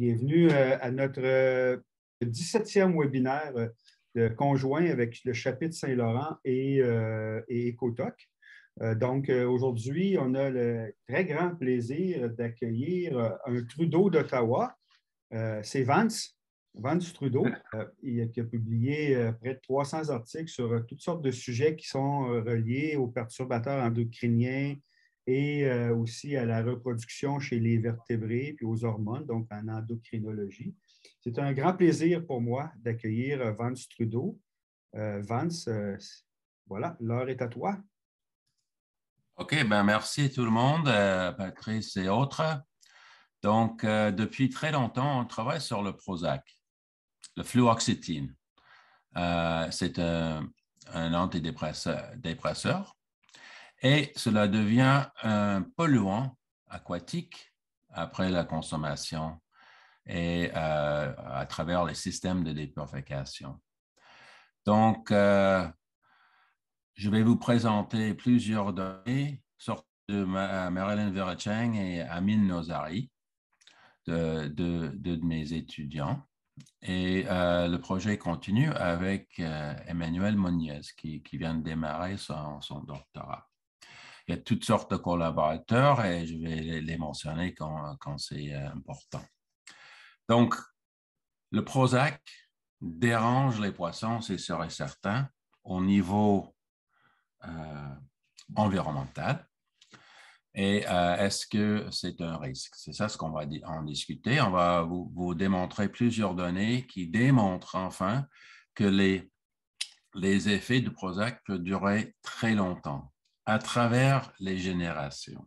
Bienvenue euh, à notre 17e euh, webinaire euh, conjoint avec le chapitre Saint-Laurent et, euh, Donc, aujourd'hui, on a le très grand plaisir d'accueillir un Trudeau d'Ottawa. C'est Vance, Vance Trudeau, Il a publié près de 300 articles sur toutes sortes de sujets qui sont reliés aux perturbateurs endocriniens, et euh, aussi à la reproduction chez les vertébrés, puis aux hormones, donc en endocrinologie. C'est un grand plaisir pour moi d'accueillir euh, Vance Trudeau. Euh, Vance, voilà, l'heure est à toi. OK, ben merci tout le monde, Patrice et autres. Donc, depuis très longtemps, on travaille sur le Prozac, le fluoxétine. C'est un antidépresseur et cela devient un polluant aquatique après la consommation et euh, à travers les systèmes de dépurification. Donc, euh, je vais vous présenter plusieurs données sorties de Marilyn Veracheng et Amine Nozari, deux de, de, mes étudiants. Et euh, le projet continue avec Emmanuel Moniez qui, qui, vient de démarrer son doctorat il y a toutes sortes de collaborateurs et je vais les mentionner quand, quand c'est euh, important. Donc, le Prozac dérange les poissons, c'est sûr et certain, au niveau euh, environnemental. Et euh, est-ce que c'est un risque? C'est ça ce qu'on va en discuter. On va vous, vous, démontrer plusieurs données qui démontrent enfin que les, les effets du Prozac peuvent durer très longtemps à travers les générations.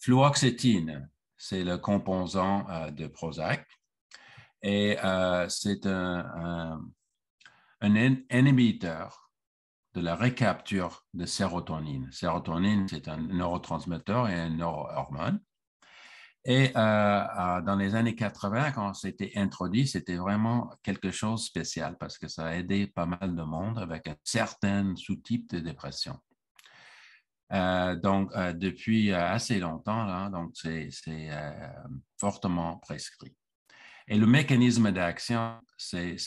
Fluoxétine, c'est le composant euh, de Prozac et euh, c'est un, inhibiteur de la récapture de sérotonine. Sérotonine, c'est un neurotransmetteur et un neurohormone et euh, euh, dans les années 80, quand c'était introduit, c'était vraiment quelque chose de spécial parce que ça a aidé pas mal de monde avec un certain sous-type de dépression. Euh, donc, depuis assez longtemps, là, donc c'est fortement prescrit. Et le mécanisme d'action, c'est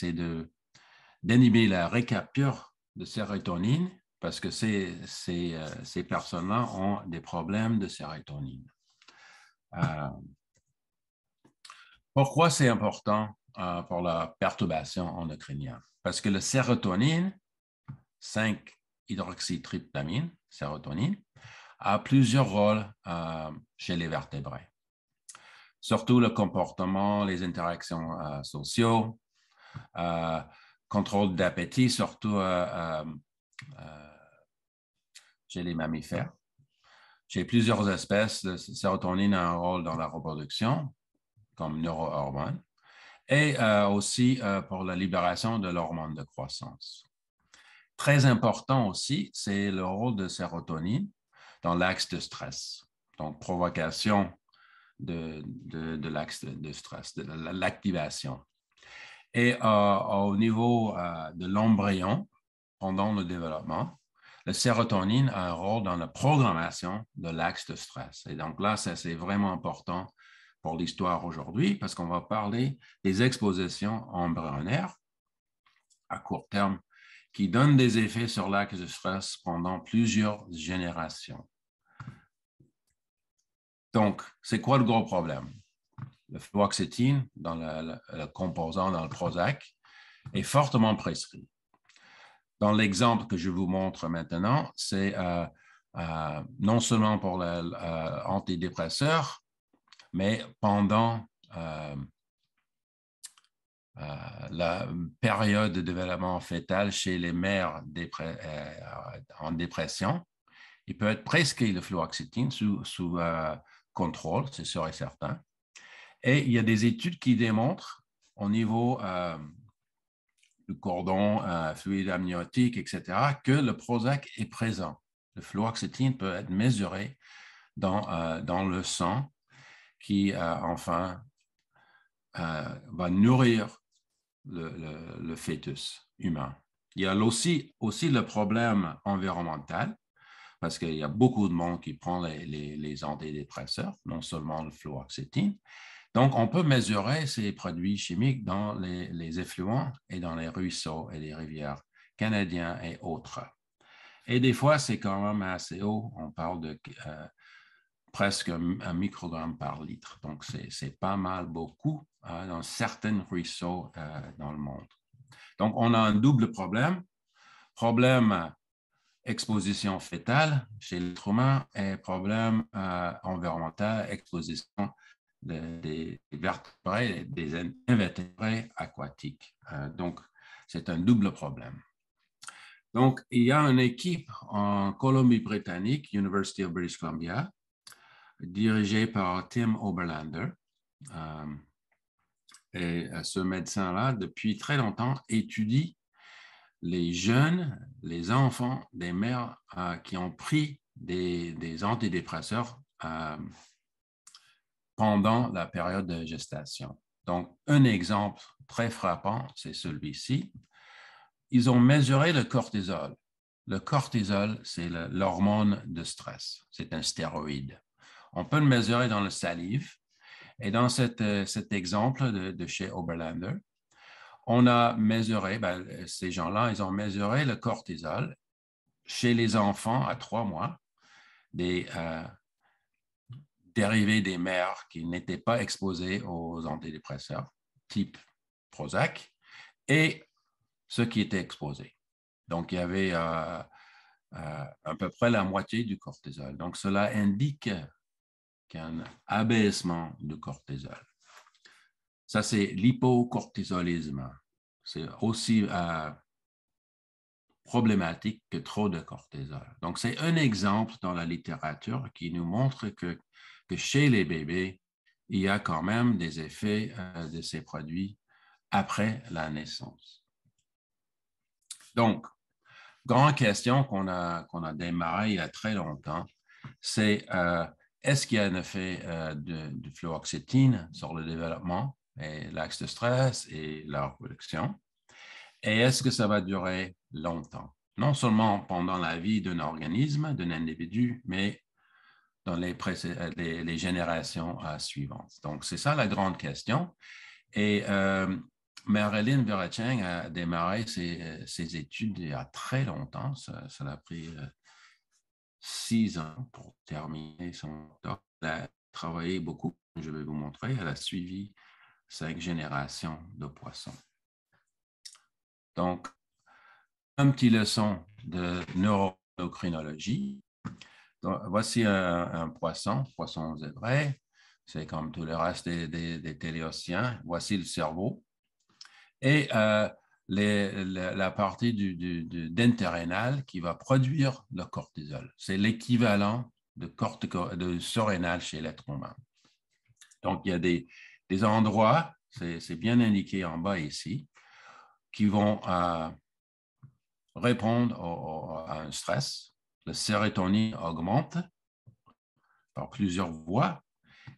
d'inhiber la récapture de sérotonine parce que ces, ces personnes-là ont des problèmes de sérotonine. Euh, pourquoi c'est important euh, pour la perturbation endocrinienne? Parce que la sérotonine, 5-hydroxytryptamine, sérotonine, a plusieurs rôles euh, chez les vertébrés. Surtout le comportement, les interactions sociaux, contrôle d'appétit, surtout chez les mammifères. Chez plusieurs espèces, de sérotonine a un rôle dans la reproduction, comme neurohormone, et euh, aussi euh, pour la libération de l'hormone de croissance. Très important aussi, c'est le rôle de sérotonine dans l'axe de stress, donc provocation de, l'axe de stress, de l'activation. Et euh, au niveau de l'embryon, pendant le développement, la sérotonine a un rôle dans la programmation de l'axe de stress. Et donc là, c'est vraiment important pour l'histoire aujourd'hui parce qu'on va parler des expositions embryonnaires à court terme qui donnent des effets sur l'axe de stress pendant plusieurs générations. Donc, c'est quoi le gros problème? Le fluoxétine, dans le, le composant dans le Prozac, est fortement prescrit dans l'exemple que je vous montre maintenant, c'est euh, euh, non seulement pour l'antidépresseur, euh, mais pendant la période de développement fœtal chez les mères en dépression, il peut être prescrit le fluoxétine sous, contrôle, c'est sûr et certain. Et il y a des études qui démontrent au niveau du cordon euh, fluide amniotique, etc., que le Prozac est présent. Le fluoxétine peut être mesuré dans, euh, le sang qui, euh, enfin, va nourrir le, le, fœtus humain. Il y a aussi, aussi le problème environnemental, parce qu'il y a beaucoup de monde qui prend les, les antidépresseurs, non seulement le fluoxétine, donc, on peut mesurer ces produits chimiques dans les, effluents et dans les ruisseaux et les rivières canadiens et autres. Et des fois, c'est quand même assez haut. On parle de euh, presque un microgramme par litre. Donc, c'est pas mal beaucoup hein, dans certains ruisseaux euh, dans le monde. Donc, on a un double problème. Problème euh, exposition fétale chez l'être humain et problème environnemental, exposition des vertébrés, des invertébrés aquatiques. Euh, donc, c'est un double problème. Donc, il y a une équipe en Colombie-Britannique, University of British Columbia, dirigée par Tim Oberlander. Euh, et euh, ce médecin-là, depuis très longtemps, étudie les jeunes, les enfants des mères qui ont pris des antidépresseurs pendant la période de gestation. Donc, un exemple très frappant, c'est celui-ci. Ils ont mesuré le cortisol. Le cortisol, c'est l'hormone de stress. C'est un stéroïde. On peut le mesurer dans le salive. Et dans euh, cet exemple de, chez Oberlander, on a mesuré, ben, ces gens-là, ils ont mesuré le cortisol chez les enfants à trois mois, des, euh, dérivés des mères qui n'étaient pas exposées aux antidépresseurs, type Prozac, et ceux qui étaient exposés. Donc, il y avait euh, euh, à peu près la moitié du cortisol. Donc, cela indique qu'un abaissement du cortisol. Ça, c'est l'hypocortisolisme. C'est aussi euh, problématique que trop de cortisol. Donc, c'est un exemple dans la littérature qui nous montre que que chez les bébés, il y a quand même des effets euh, de ces produits après la naissance. Donc, grande question qu'on a, qu'on a démarré il y a très longtemps, c'est euh, est-ce qu'il y a un effet euh, de, de fluoxétine sur le développement et l'axe de stress et la reproduction? Et est-ce que ça va durer longtemps? Non seulement pendant la vie d'un organisme, d'un individu, mais dans les, euh, générations suivantes. Donc, c'est ça la grande question. Et euh, Marilyn Veracheng a démarré euh, ses, études il y a très longtemps. Ça, a pris six ans pour terminer son doctorat. Elle a travaillé beaucoup, je vais vous montrer. Elle a suivi cinq générations de poissons. Donc, un petit leçon de neuroendocrinologie voici un, poisson, poisson zébré, c'est comme tout le reste des, des, téléossiens. Voici le cerveau. Et euh, la, partie du, du, qui va produire le cortisol. C'est l'équivalent de, cortico, de surrénal chez l'être humain. Donc, il y a des, endroits, c'est bien indiqué en bas ici, qui vont euh, répondre à un stress, la sérotonine augmente par plusieurs voies,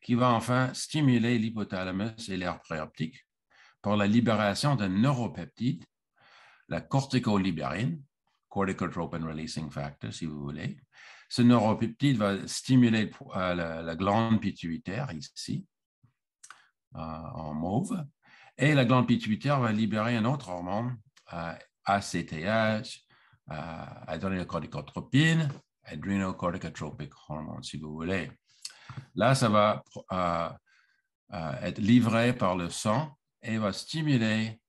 qui va enfin stimuler l'hypothalamus et l'air préoptique par la libération d'un neuropeptide, la corticolibérine, corticotropin releasing factor, si vous voulez. Ce neuropeptide va stimuler euh, la, glande pituitaire ici, euh, en mauve, et la glande pituitaire va libérer un autre hormone, ACTH, euh, adrenocorticotropine, euh, adrénocorticotropine, adrenocorticotropic hormone, si vous voulez. Là, ça va euh, euh, être livré par le sang et va stimuler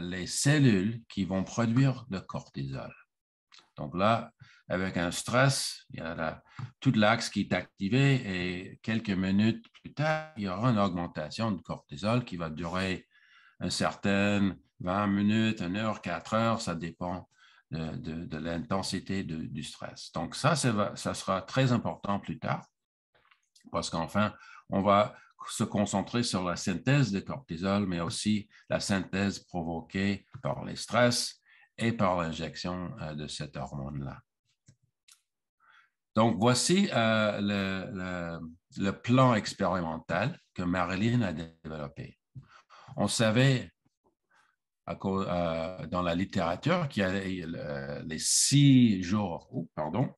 les cellules qui vont produire le cortisol. Donc là, avec un stress, il y a tout l'axe qui est activé et quelques minutes plus tard, il y aura une augmentation de cortisol qui va durer un certain 20 minutes, 1 heure, quatre heures, ça dépend de, l'intensité du stress. Donc ça, ça sera très important plus tard parce qu'enfin, on va se concentrer sur la synthèse de cortisol, mais aussi la synthèse provoquée par les stress et par l'injection euh, de cette hormone-là. Donc, voici euh, le, plan expérimental que Marilyn a développé. On savait euh, dans la littérature a euh, les six jours, oh, pardon,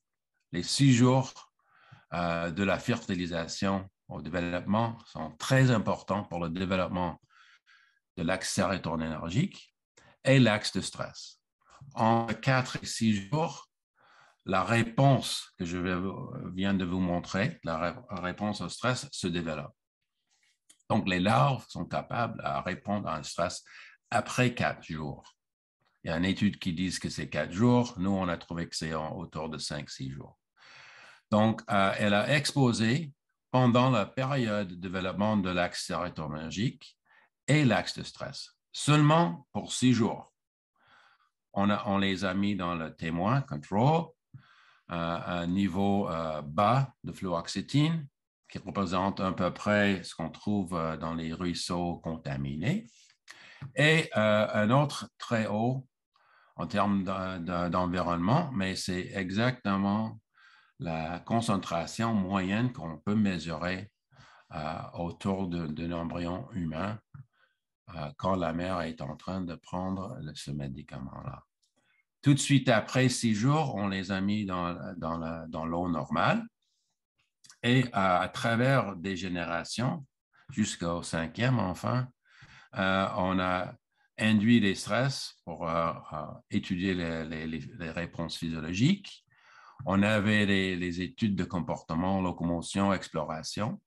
les jours euh, de la fertilisation au développement sont très importants pour le développement de l'axe énergique et l'axe de stress. En quatre et six jours, la réponse que je viens de vous montrer, la réponse au stress, se développe. Donc, les larves sont capables à répondre à un stress après quatre jours. Il y a une étude qui dit que c'est quatre jours. Nous, on a trouvé que c'est autour de cinq, six jours. Donc, euh, elle a exposé pendant la période de développement de l'axe sérotonergique et l'axe de stress, seulement pour six jours. On, les a mis dans le témoin, control, euh, un niveau euh, bas de fluoxétine qui représente à peu près ce qu'on trouve dans les ruisseaux contaminés. Et euh, un autre très haut en termes d'environnement, mais c'est exactement la concentration moyenne qu'on peut mesurer euh, autour de, embryon l'embryon humain euh, quand la mère est en train de prendre ce médicament-là. Tout de suite après six jours, on les a mis dans, l'eau normale. Et à, à, travers des générations, jusqu'au cinquième enfin, euh, on a induit des stress pour euh, euh, étudier les, réponses physiologiques. On avait les, études de comportement, locomotion, exploration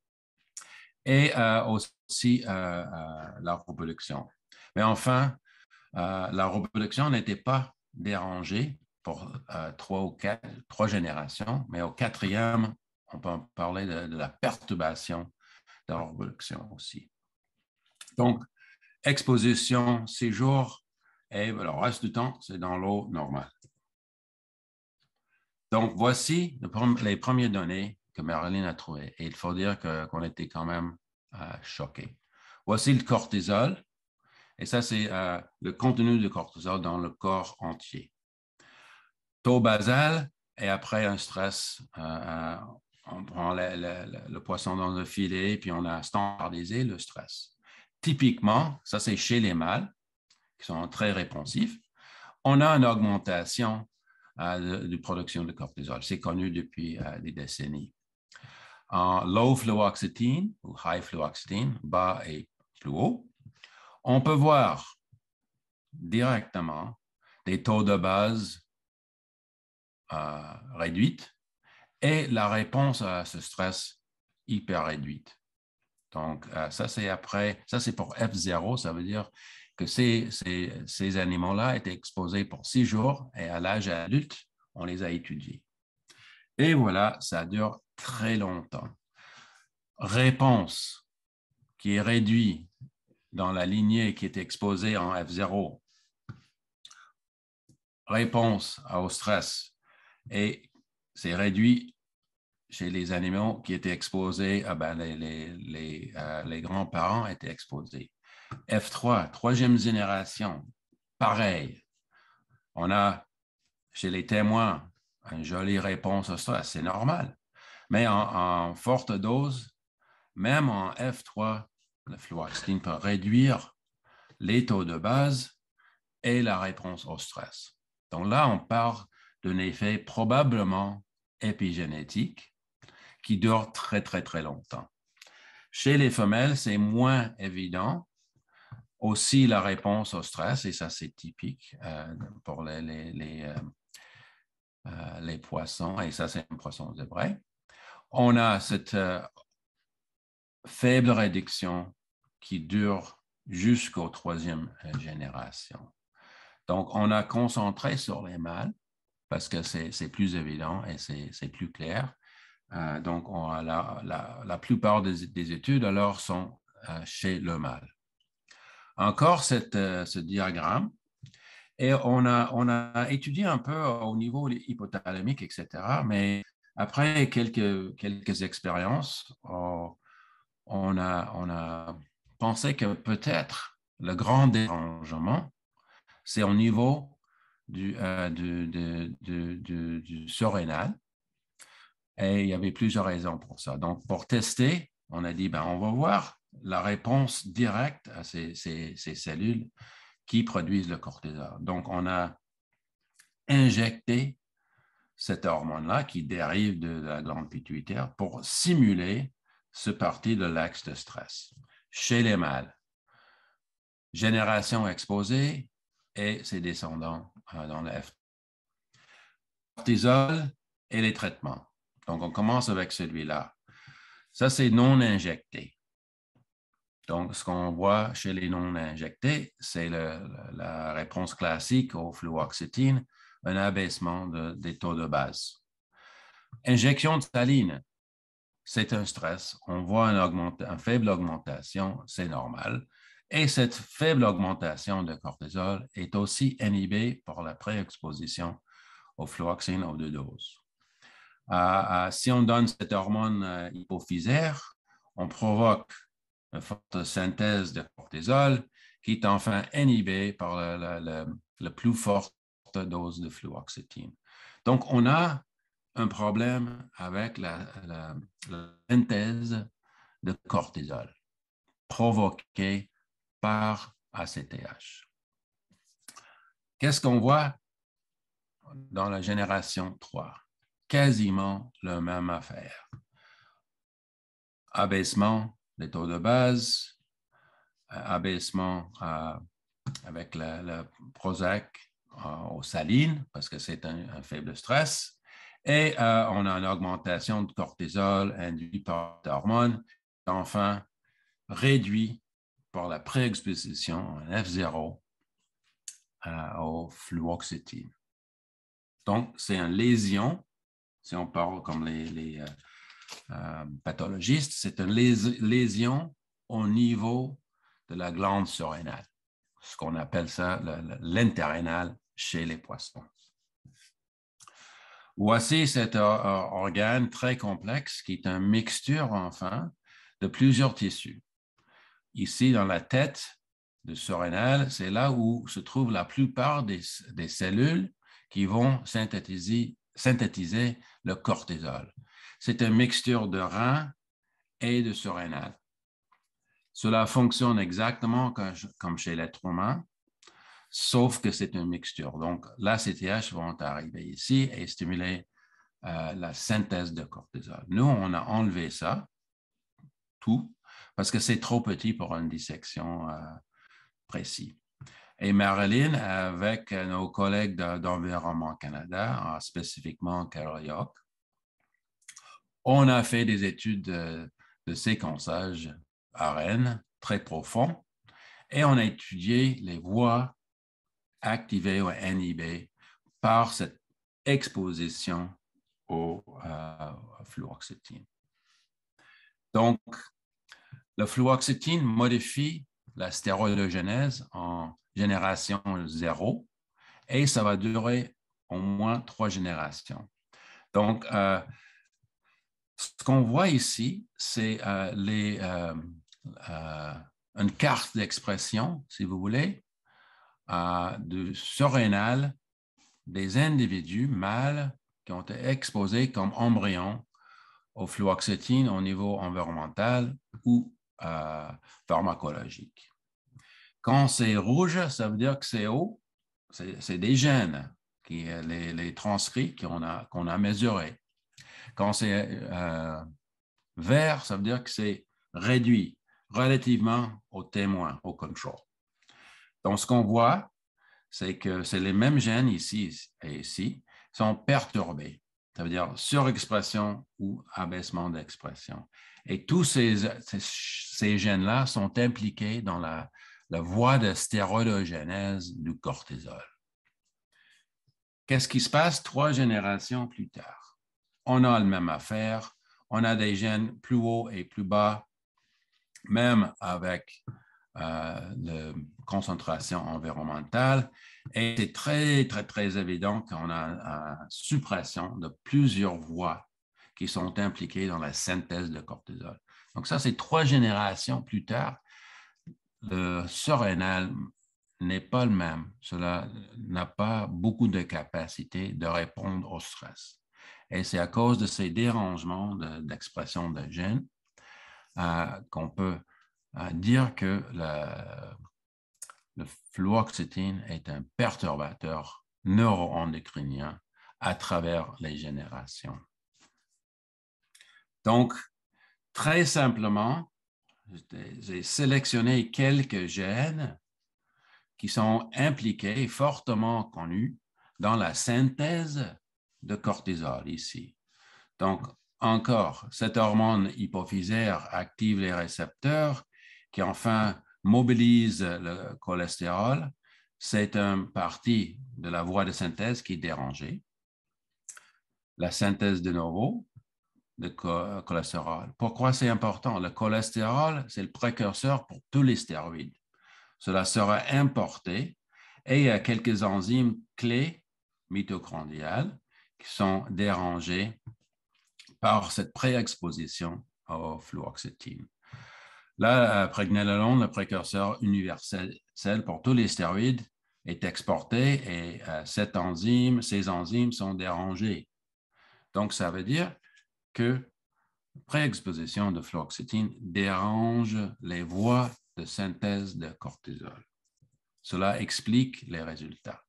et aussi la reproduction. Mais enfin, la reproduction n'était pas dérangée pour trois ou quatre, trois générations, mais au quatrième, on peut parler de, de la perturbation de la reproduction aussi. Donc, exposition, séjour, et ben, le reste du temps, c'est dans l'eau normale. Donc, voici les premières données que Marilyn a trouvées. Et il faut dire qu'on était quand même euh, choqués. Voici le cortisol. Et ça, c'est euh, le contenu du cortisol dans le corps entier. Taux basal, et après un stress, euh, on prend le, poisson dans le filet, puis on a standardisé le stress typiquement, ça c'est chez les mâles, qui sont très réponsifs, on a une augmentation euh, de, production de cortisol. C'est connu depuis euh, des décennies. En low fluoxetine ou high fluoxetine, bas et plus haut, on peut voir directement des taux de base euh, réduits et la réponse à ce stress hyper réduite. Donc, euh, ça, c'est après, ça, c'est pour F0, ça veut dire que ces, ces, ces animaux-là étaient exposés pour six jours et à l'âge adulte, on les a étudiés. Et voilà, ça dure très longtemps. Réponse qui est réduite dans la lignée qui est exposée en F0. Réponse au stress. Et c'est réduit chez les animaux qui étaient exposés, ah ben, euh, les, grands-parents étaient exposés. F3, troisième génération, pareil. On a chez les témoins une jolie réponse au stress, c'est normal. Mais en, forte dose, même en F3, le fluoxétine peut réduire les taux de base et la réponse au stress. Donc là, on part d'un effet probablement épigénétique qui dure très, très, très longtemps. Chez les femelles, c'est moins évident. Aussi, la réponse au stress, et ça, c'est typique euh, pour les, les, euh, euh, les, poissons, et ça, c'est un poisson vrai. On a cette faible réduction qui dure jusqu'aux troisième génération. Donc, on a concentré sur les mâles parce que c'est plus évident et c'est plus clair. Euh, donc, la, plupart des, études, alors, sont euh, chez le mâle. Encore euh, ce diagramme. Et on a, étudié un peu au niveau hypothalamique, etc. Mais après quelques, expériences, on, a, pensé que peut-être le grand dérangement, c'est au niveau du, euh, du surrénal, et il y avait plusieurs raisons pour ça. Donc, pour tester, on a dit, ben, on va voir la réponse directe à ces, ces, ces cellules qui produisent le cortisol. Donc, on a injecté cette hormone-là qui dérive de la glande pituitaire pour simuler ce parti de l'axe de stress chez les mâles. Génération exposée et ses descendants euh, dans la F. Cortisol et les traitements. Donc, on commence avec celui-là. Ça, c'est non injecté. Donc, ce qu'on voit chez les non injectés, c'est la réponse classique au fluoxétine, un abaissement des taux de base. Injection de saline, c'est un stress. On voit une, faible augmentation, c'est normal. Et cette faible augmentation de cortisol est aussi inhibée par la préexposition au fluoxétine aux deux doses. Euh, euh, si on donne cette hormone euh, hypophysaire, on provoque une forte synthèse de cortisol qui est enfin inhibée par la, plus forte dose de fluoxétine. Donc, on a un problème avec la, la, synthèse de cortisol provoquée par ACTH. Qu'est-ce qu'on voit dans la génération 3? quasiment le même affaire. Abaissement des taux de base, euh, abaissement euh, avec le, Prozac euh, au saline, parce que c'est un, faible stress, et on a une augmentation de cortisol induit par l'hormone enfin réduit par la préexposition en F0 au fluoxétine. Donc, c'est un lésion si on parle comme les, euh, euh, pathologistes, c'est une lésion au niveau de la glande surrénale, ce qu'on appelle ça l'interrénal chez les poissons. Voici cet organe très complexe qui est une mixture, enfin, de plusieurs tissus. Ici, dans la tête de surrénal, c'est là où se trouvent la plupart des cellules qui vont synthétiser synthétiser le cortisol. C'est une mixture de rein et de surrénal. Cela fonctionne exactement comme chez l'être humain, sauf que c'est une mixture. Donc, l'ACTH vont arriver ici et stimuler euh, la synthèse de cortisol. Nous, on a enlevé ça, tout, parce que c'est trop petit pour une dissection euh, précise. Et Marilyn, avec euh, nos collègues d'Environnement Canada, spécifiquement Carol on a fait des études de, séquençage à Rennes très profond et on a étudié les voies activées ou inhibées par cette exposition au euh, fluoxétine. Donc, le fluoxétine modifie la stéroïdogenèse en génération zéro et ça va durer au moins trois générations. Donc, euh, ce qu'on voit ici, c'est euh, euh, une carte d'expression, si vous voulez, de surrénal des individus mâles qui ont été exposés comme embryons au fluoxétine au niveau environnemental ou euh, pharmacologique. Quand c'est rouge, ça veut dire que c'est haut, c'est des gènes, qui, les, les transcrits qu'on a, qu'on a mesurés. Quand c'est euh, vert, ça veut dire que c'est réduit relativement au témoin, au contrôle. Donc, ce qu'on voit, c'est que c'est les mêmes gènes ici et ici sont perturbés. Ça veut dire surexpression ou abaissement d'expression. Et tous ces, gènes-là sont impliqués dans la, voie de stéroïdogenèse du cortisol. Qu'est-ce qui se passe trois générations plus tard? On a le même affaire. On a des gènes plus hauts et plus bas, même avec euh, la concentration environnementale. Et c'est très, très, très évident qu'on a une euh, suppression de plusieurs voies qui sont impliqués dans la synthèse de cortisol. Donc ça, c'est trois générations plus tard. Le surrénal n'est pas le même. Cela n'a pas beaucoup de capacité de répondre au stress. Et c'est à cause de ces dérangements d'expression de, gènes euh, qu'on peut euh, dire que le fluoxétine est un perturbateur neuroendocrinien à travers les générations. Donc, très simplement, j'ai sélectionné quelques gènes qui sont impliqués fortement connus dans la synthèse de cortisol ici. Donc, encore, cette hormone hypophysaire active les récepteurs qui enfin mobilisent le cholestérol. C'est une partie de la voie de synthèse qui est dérangée. La synthèse de novo, de cholestérol. Pourquoi c'est important? Le cholestérol, c'est le précurseur pour tous les stéroïdes. Cela sera importé et il y a quelques enzymes clés mitochondriales qui sont dérangées par cette préexposition au fluoxétine. Là, euh, pregnenolone, le précurseur universel pour tous les stéroïdes, est exporté et euh, cette enzyme, ces enzymes sont dérangées. Donc, ça veut dire que préexposition de fluoxétine dérange les voies de synthèse de cortisol. Cela explique les résultats.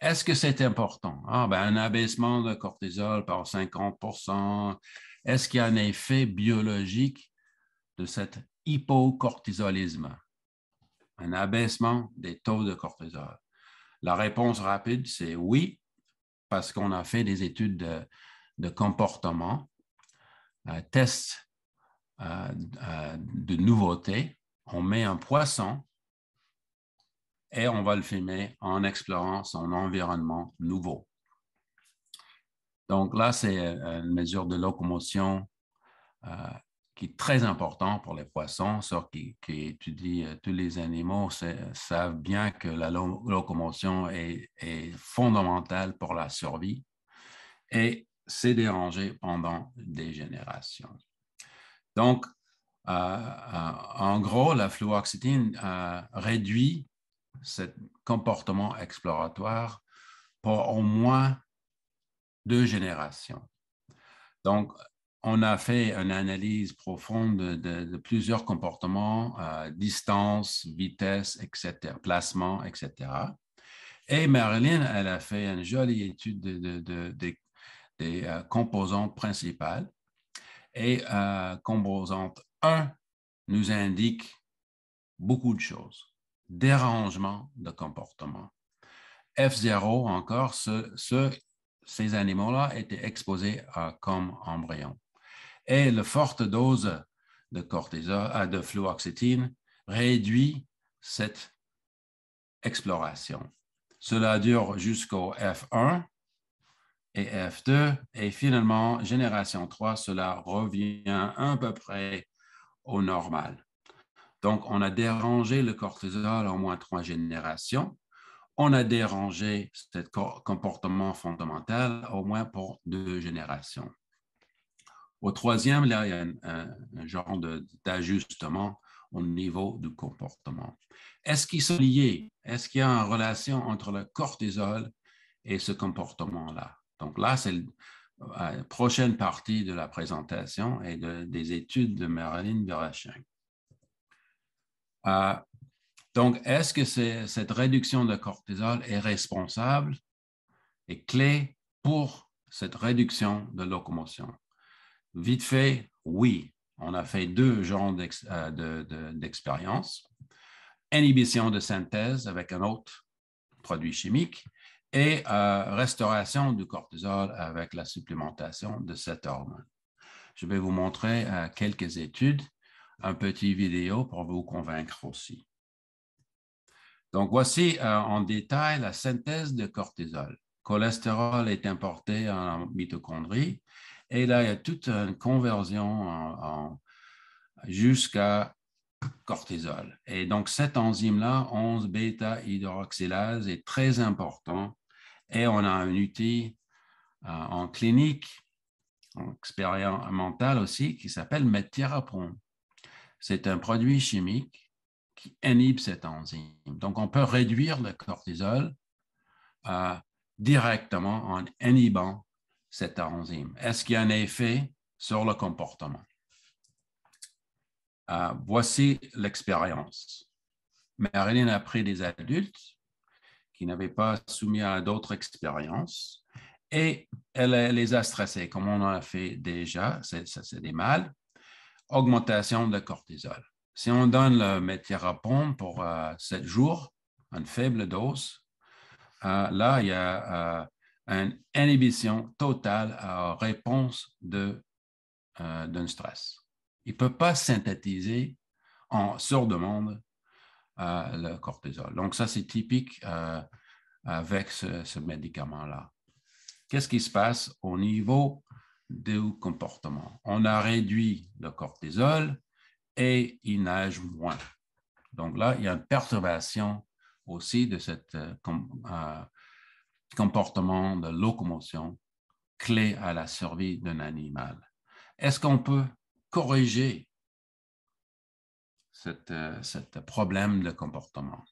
Est-ce que c'est important? Ah, ben, un abaissement de cortisol par 50 Est-ce qu'il y a un effet biologique de cet hypocortisolisme? Un abaissement des taux de cortisol. La réponse rapide, c'est oui, parce qu'on a fait des études de comportement euh, test euh, euh, de nouveauté, on met un poisson et on va le filmer en explorant son environnement nouveau. Donc là, c'est une mesure de locomotion qui est très importante pour les poissons. Ceux qui, étudient tous les animaux savent bien que la locomotion est, est fondamentale pour la survie. Et s'est dérangé pendant des générations. Donc, euh, euh, en gros, la fluoxétine euh, réduit ce comportement exploratoire pour au moins deux générations. Donc, on a fait une analyse profonde de, plusieurs comportements, distance, vitesse, etc., placement, etc. Et Marilyn, elle a fait une jolie étude de, de des euh, composantes principales. Et euh, composante 1 nous indique beaucoup de choses. Dérangement de comportement. F0 encore, ces animaux-là étaient exposés comme embryons. Et la forte dose de, cortisol, euh, de fluoxétine réduit cette exploration. Cela dure jusqu'au F1 et F2. Et finalement, génération 3, cela revient à peu près au normal. Donc, on a dérangé le cortisol au moins trois générations. On a dérangé ce comportement fondamental au moins pour deux générations. Au troisième, il y a un, un genre d'ajustement au niveau du comportement. Est-ce qu'ils sont liés? Est-ce qu'il y a une relation entre le cortisol et ce comportement-là? Donc là, c'est la euh, prochaine partie de la présentation et des études de Marilyn Berachin. Euh, donc, est-ce que cette réduction de cortisol est responsable et clé pour cette réduction de locomotion? Vite fait, oui. On a fait deux genres euh, d'expériences. Inhibition de synthèse avec un autre produit chimique et euh, restauration du cortisol avec la supplémentation de cette hormone. Je vais vous montrer euh, quelques études, un petit vidéo pour vous convaincre aussi. Donc voici euh, en détail la synthèse de cortisol. Cholestérol est importé en mitochondrie et là il y a toute une conversion jusqu'à cortisol. Et donc, cet enzyme-là, 11-bêta-hydroxylase, est très important et on a un outil euh, en clinique, en mentale aussi, qui s'appelle Metiarapron. C'est un produit chimique qui inhibe cette enzyme. Donc, on peut réduire le cortisol euh, directement en inhibant cette enzyme. Est-ce qu'il y a un effet sur le comportement? Euh, voici l'expérience. Marilyn a pris des adultes qui n'avaient pas soumis à d'autres expériences. Et elle les a stressés, comme on en a fait déjà, Ça, c'est des mâles. Augmentation de cortisol. Si on donne le pompe pour euh, sept 7 jours, une faible dose, euh, là, il y a euh, une inhibition totale à réponse d'un stress. Il ne peut pas synthétiser en sur-demande le cortisol. Donc ça, c'est typique euh, avec ce, médicament-là. Qu'est-ce qui se passe au niveau du comportement? On a réduit le cortisol et il nage moins. Donc là, il y a une perturbation aussi de ce euh, euh, comportement de locomotion clé à la survie d'un animal. Est-ce qu'on peut corriger ce euh, problème de comportement.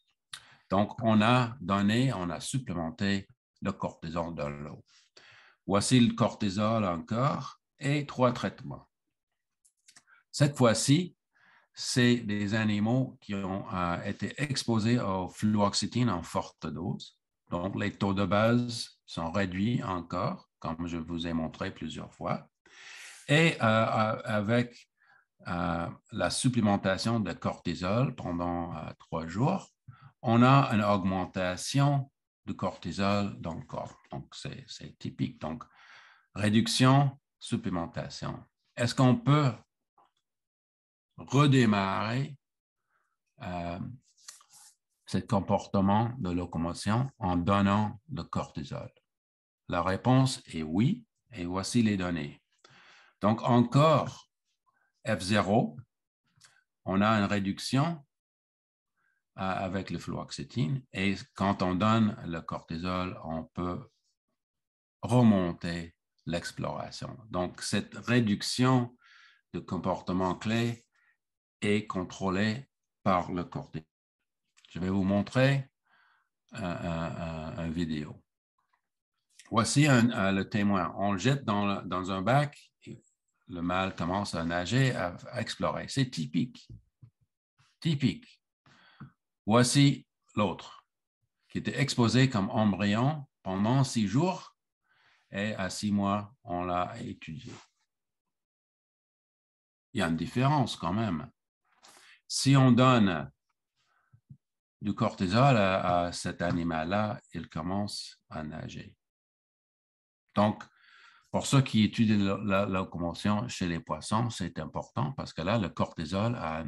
Donc, on a donné, on a supplémenté le cortisol de l'eau. Voici le cortisol encore et trois traitements. Cette fois-ci, c'est des animaux qui ont euh, été exposés au fluoxétine en forte dose. Donc, les taux de base sont réduits encore, comme je vous ai montré plusieurs fois. Et euh, avec euh, la supplémentation de cortisol pendant euh, trois jours, on a une augmentation du cortisol dans le corps. Donc, c'est typique. Donc, réduction, supplémentation. Est-ce qu'on peut redémarrer euh, ce comportement de locomotion en donnant le cortisol? La réponse est oui, et voici les données. Donc, encore, F0, on a une réduction euh, avec le fluoxétine. Et quand on donne le cortisol, on peut remonter l'exploration. Donc, cette réduction de comportement clé est contrôlée par le cortisol. Je vais vous montrer euh, euh, une vidéo. Voici le témoin. On le jette dans un bac le mâle commence à nager, à, explorer. C'est typique. Typique. Voici l'autre, qui était exposé comme embryon pendant six jours et à six mois, on l'a étudié. Il y a une différence quand même. Si on donne du cortisol à cet animal-là, il commence à nager. Donc, pour ceux qui étudient la, locomotion chez les poissons, c'est important parce que là, le cortisol a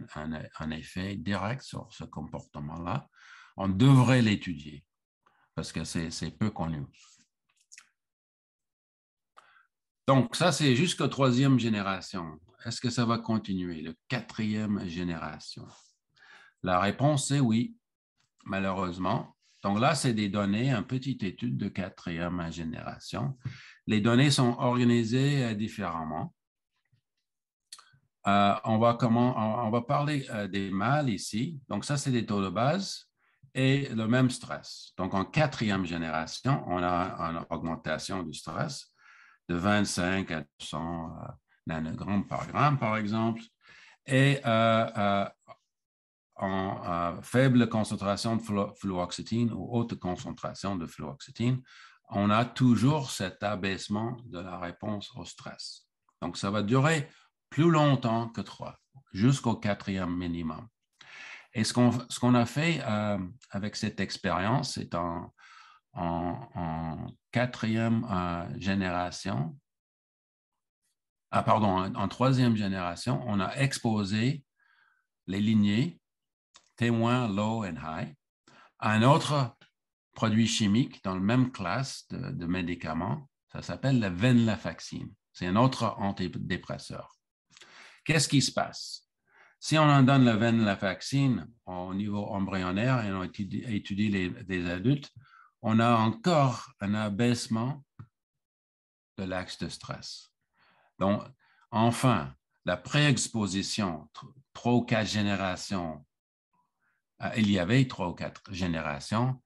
un, effet direct sur ce comportement-là. On devrait l'étudier parce que c'est peu connu. Donc, ça, c'est jusqu'à troisième génération. Est-ce que ça va continuer, le quatrième génération? La réponse est oui, malheureusement. Donc là, c'est des données, une petite étude de quatrième génération les données sont organisées euh, différemment. Euh, on, va comment, on, va parler euh, des mâles ici. Donc, ça, c'est des taux de base et le même stress. Donc, en quatrième génération, on a une augmentation du stress de 25 à 100 nanogrammes par gramme, par exemple. Et en faible concentration de fluoxétine ou haute concentration de fluoxétine, on a toujours cet abaissement de la réponse au stress. Donc, ça va durer plus longtemps que trois, jusqu'au quatrième minimum. Et ce qu'on a fait euh, avec cette expérience, c'est en, quatrième euh, génération, ah, pardon, en, troisième génération, on a exposé les lignées témoins low and high à un autre produits chimiques dans la même classe de, médicaments. Ça s'appelle la venlafaxine. C'est un autre antidépresseur. Qu'est-ce qui se passe? Si on en donne la venlafaxine au niveau embryonnaire et on étudie, les, adultes, on a encore un abaissement de l'axe de stress. Donc, enfin, la préexposition, trois ou quatre générations, euh, il y avait trois ou quatre générations,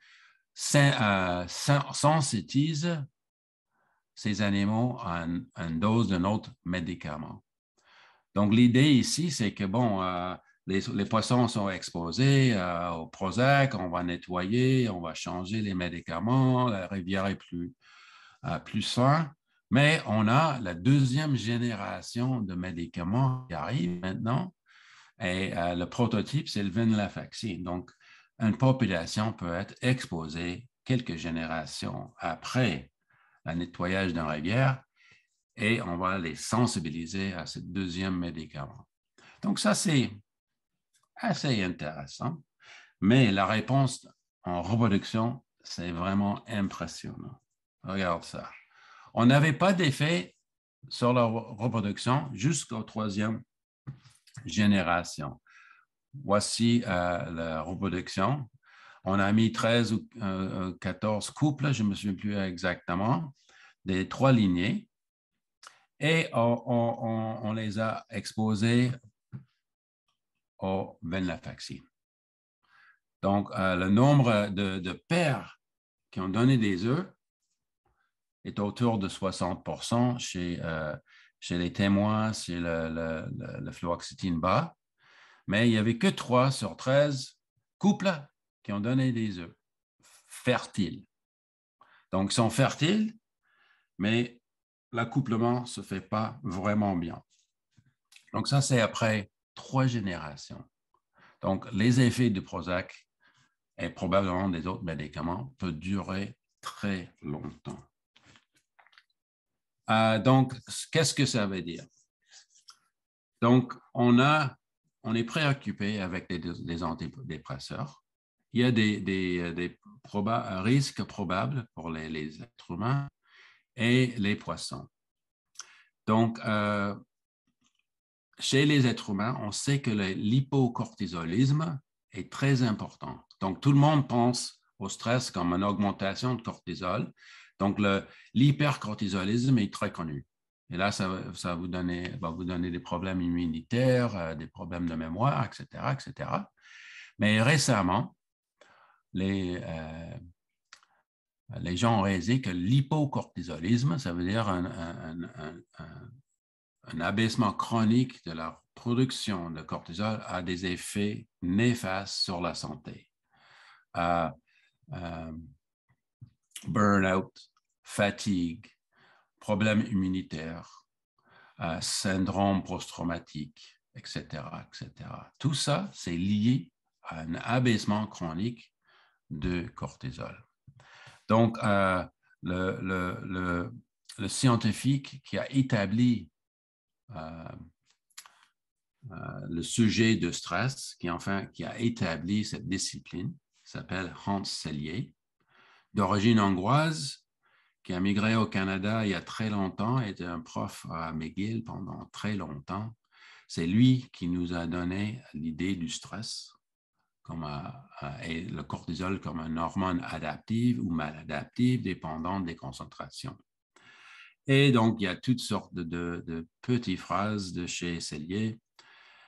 sensitise euh, ces animaux à une, dose d'un autre médicament. Donc, l'idée ici, c'est que, bon, euh, les, poissons sont exposés euh, au Prozac, on va nettoyer, on va changer les médicaments, la rivière est plus, saine, plus Mais on a la deuxième génération de médicaments qui arrive maintenant. Et le prototype, c'est le venlafaxine. Donc, une population peut être exposée quelques générations après le nettoyage d'une rivière et on va les sensibiliser à ce deuxième médicament. Donc ça, c'est assez intéressant, mais la réponse en reproduction, c'est vraiment impressionnant. Regarde ça. On n'avait pas d'effet sur la reproduction jusqu'aux troisième génération voici euh, la reproduction. On a mis 13 ou 14 euh, euh, couples, je ne me souviens plus exactement, des trois lignées. Et on, les a exposés au venlafaxine. Donc, le nombre de, paires qui ont donné des œufs est autour de 60 chez, les témoins, chez le, fluoxétine bas mais il n'y avait que 3 sur 13 couples qui ont donné des œufs fertiles. Donc, ils sont fertiles, mais l'accouplement ne se fait pas vraiment bien. Donc, ça, c'est après trois générations. Donc, les effets du Prozac et probablement des autres médicaments peuvent durer très longtemps. Euh, donc, qu'est-ce que ça veut dire? Donc, on a on est préoccupé avec les, antidépresseurs. Il y a des, risques probables pour les, êtres humains et les poissons. Donc, euh, chez les êtres humains, on sait que l'hypocortisolisme est très important. Donc, tout le monde pense au stress comme une augmentation de cortisol. Donc, l'hypercortisolisme est très connu. Et là, ça, vous va vous donner des problèmes immunitaires, euh, des problèmes de mémoire, etc., etc. Mais récemment, euh, les, gens ont réalisé que l'hypocortisolisme, ça veut dire un, abaissement chronique de la production de cortisol, a des effets néfastes sur la santé. Euh, burnout, fatigue, problèmes immunitaires, euh, syndrome post-traumatique, etc., etc. Tout ça, c'est lié à un abaissement chronique de cortisol. Donc, euh, le, scientifique qui a établi euh, le sujet de stress, qui, enfin, qui a établi cette discipline, s'appelle Hans Selye, d'origine hongroise, qui a migré au Canada il y a très longtemps, était un prof à McGill pendant très longtemps. C'est lui qui nous a donné l'idée du stress comme et le cortisol comme une hormone adaptive ou maladaptive dépendant des concentrations. Et donc, il y a toutes sortes de, petites phrases de chez Cellier.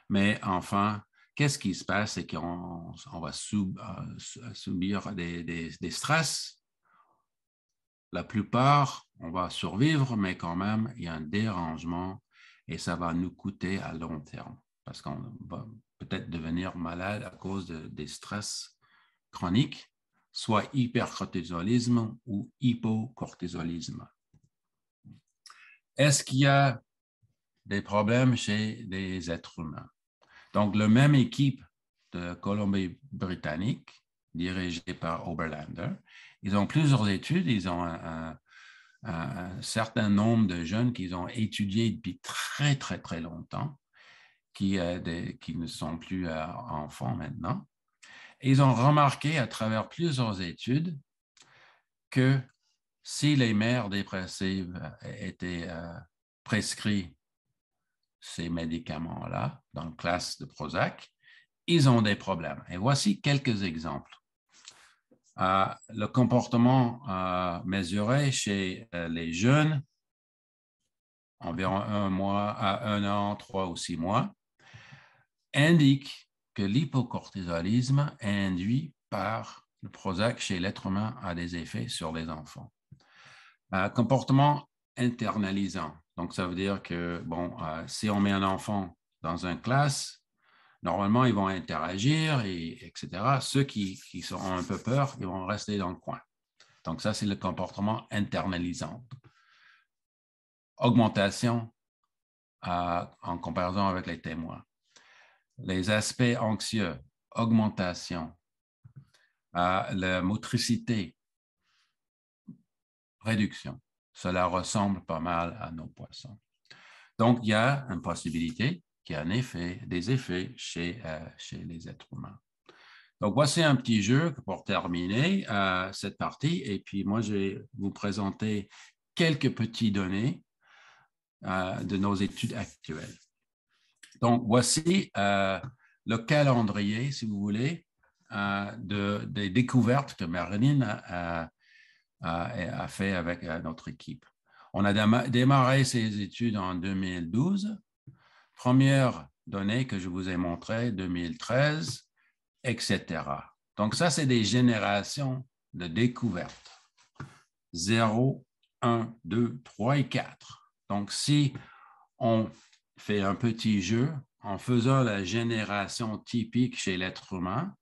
Mais enfin, qu'est-ce qui se passe? C'est qu'on on va euh, subir des, des stress la plupart, on va survivre, mais quand même, il y a un dérangement et ça va nous coûter à long terme parce qu'on va peut-être devenir malade à cause des stress chroniques, soit hypercortisolisme ou hypocortisolisme. Est-ce qu'il y a des problèmes chez les êtres humains? Donc, la même équipe de Colombie-Britannique, dirigée par Oberlander, ils ont plusieurs études, ils ont un, certain nombre de jeunes qu'ils ont étudiés depuis très, très, très longtemps, qui, euh, qui ne sont plus euh, enfants maintenant. Et ils ont remarqué à travers plusieurs études que si les mères dépressives étaient euh, prescrits ces médicaments-là dans la classe de Prozac, ils ont des problèmes. Et voici quelques exemples. Euh, le comportement euh, mesuré chez euh, les jeunes, environ un mois à un an, trois ou six mois, indique que l'hypocortisolisme induit par le Prozac chez l'être humain a des effets sur les enfants. comportement internalisant. Donc, ça veut dire que, bon, si on met un enfant dans une classe normalement, ils vont interagir, et, etc. Ceux qui, qui ont un peu peur, ils vont rester dans le coin. Donc, ça, c'est le comportement internalisant. Augmentation euh, en comparaison avec les témoins. Les aspects anxieux, augmentation. Euh, la motricité, réduction. Cela ressemble pas mal à nos poissons. Donc, il y a une possibilité qui a effet, des effets chez, euh, chez les êtres humains. Donc voici un petit jeu pour terminer euh, cette partie. Et puis moi, je vais vous présenter quelques petites données euh, de nos études actuelles. Donc voici le calendrier, si vous voulez, des découvertes que Marilyn a, a, a fait avec notre équipe. On a démarré ces études en 2012 Première donnée que je vous ai montrée, 2013, etc. Donc ça, c'est des générations de découvertes. 0, 1, 2, 3 et 4. Donc si on fait un petit jeu en faisant la génération typique chez l'être humain,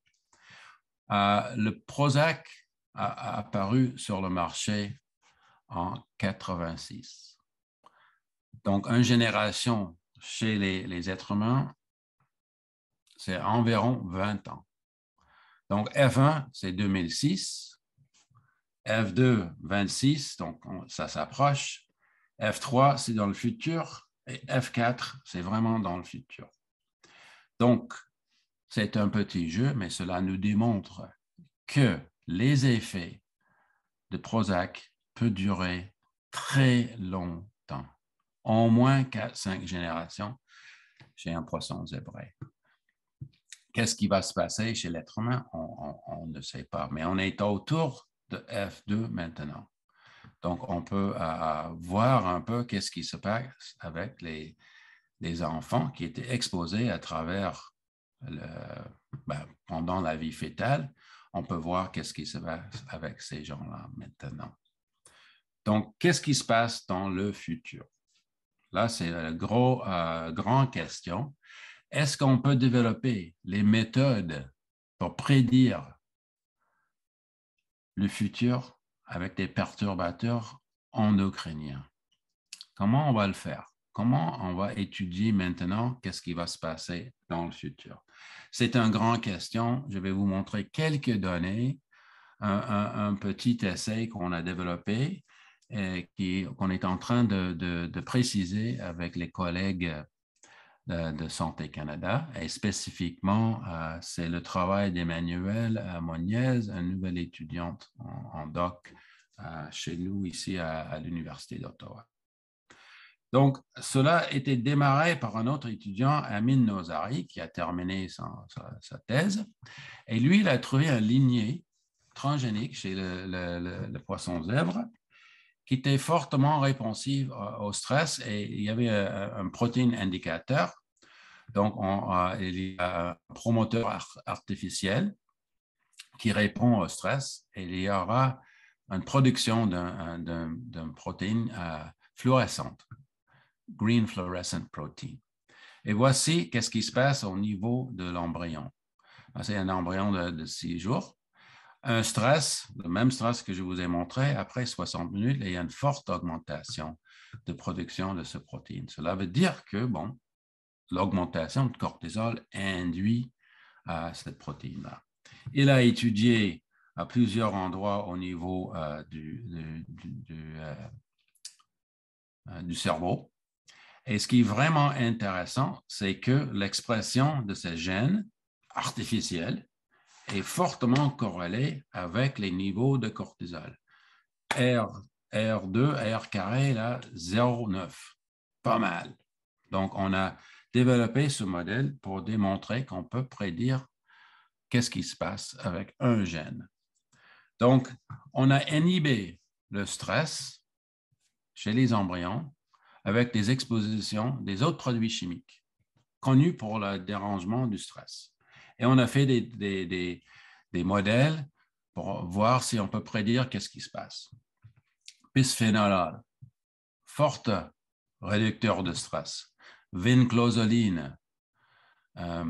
euh, le Prozac a, apparu sur le marché en 86. Donc, une génération chez les, êtres humains, c'est environ 20 ans. Donc, F1, c'est 2006. F2, 26, donc ça s'approche. F3, c'est dans le futur. Et F4, c'est vraiment dans le futur. Donc, c'est un petit jeu, mais cela nous démontre que les effets de Prozac peuvent durer très longtemps au moins quatre, cinq générations chez un poisson zébré. Qu'est-ce qui va se passer chez l'être humain? On, ne sait pas, mais on est autour de F2 maintenant. Donc, on peut euh, voir un peu qu'est-ce qui se passe avec les, enfants qui étaient exposés à travers ben, pendant la vie fétale. On peut voir qu'est-ce qui se passe avec ces gens-là maintenant. Donc, qu'est-ce qui se passe dans le futur? Là, c'est la gros, euh, grande question. Est-ce qu'on peut développer les méthodes pour prédire le futur avec des perturbateurs endocriniens? Comment on va le faire? Comment on va étudier maintenant qu'est-ce qui va se passer dans le futur? C'est une grande question. Je vais vous montrer quelques données, un petit essai qu'on a développé euh, qu'on est en train de, préciser avec les collègues euh, de, Santé Canada. Et spécifiquement, euh, c'est le travail d'Emmanuel Moniez, une nouvelle étudiante en, doc chez nous ici à, l'Université d'Ottawa. Donc, cela a été démarré par un autre étudiant, Amine Nozari, qui a terminé sa, thèse. Et lui, il a trouvé un ligné transgénique chez le, le poisson zèbre qui était fortement réponsive euh, au stress et il y avait euh, un protéine indicateur. Donc, on, euh, il y a un promoteur artificiel qui répond au stress et il y aura une production d'une protéine fluorescente, green fluorescent protein. Et voici qu'est-ce qui se passe au niveau de l'embryon. Ben, c'est un embryon de, de, six jours. Un stress, le même stress que je vous ai montré, après 60 minutes, il y a une forte augmentation de production de ce protéine. Cela veut dire que, bon, l'augmentation de cortisol induit à euh, cette protéine-là. Il a étudié à plusieurs endroits au niveau euh, du, euh, du, cerveau. Et ce qui est vraiment intéressant, c'est que l'expression de ces gènes artificiels est fortement corrélé avec les niveaux de cortisol. R, R2, R carré, là, 0,9. Pas mal. Donc, on a développé ce modèle pour démontrer qu'on peut prédire qu'est-ce qui se passe avec un gène. Donc, on a inhibé le stress chez les embryons avec des expositions des autres produits chimiques connus pour le dérangement du stress. Et on a fait des, modèles pour voir si on peut prédire qu'est-ce qui se passe. Bisphenol A, forte réducteur de stress. Vinclozoline, euh,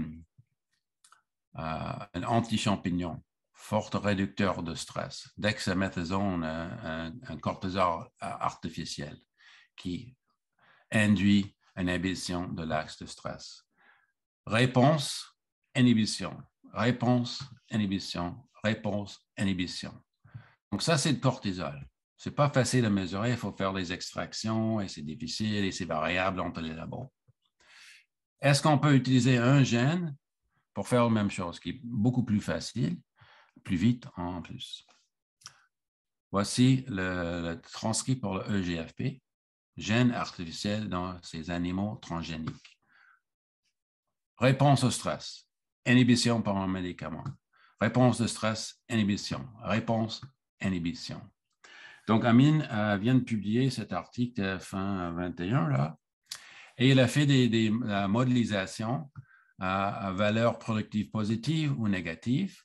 euh, un anti-champignon, fort réducteur de stress. Dexaméthasone, un, un, cortisol artificiel qui induit une inhibition de l'axe de stress. Réponse inhibition, réponse, inhibition, réponse, inhibition. Donc ça, c'est le cortisol. C'est pas facile à mesurer, il faut faire des extractions et c'est difficile et c'est variable entre les labos. Est-ce qu'on peut utiliser un gène pour faire la même chose, qui est beaucoup plus facile, plus vite en plus? Voici le, le transcrit pour le EGFP, gène artificiel dans ces animaux transgéniques. Réponse au stress inhibition par un médicament. Réponse de stress, inhibition. Réponse, inhibition. Donc, Amine euh, vient de publier cet article euh, fin 21, euh, là, et il a fait des, modélisations à valeur productive positive ou négative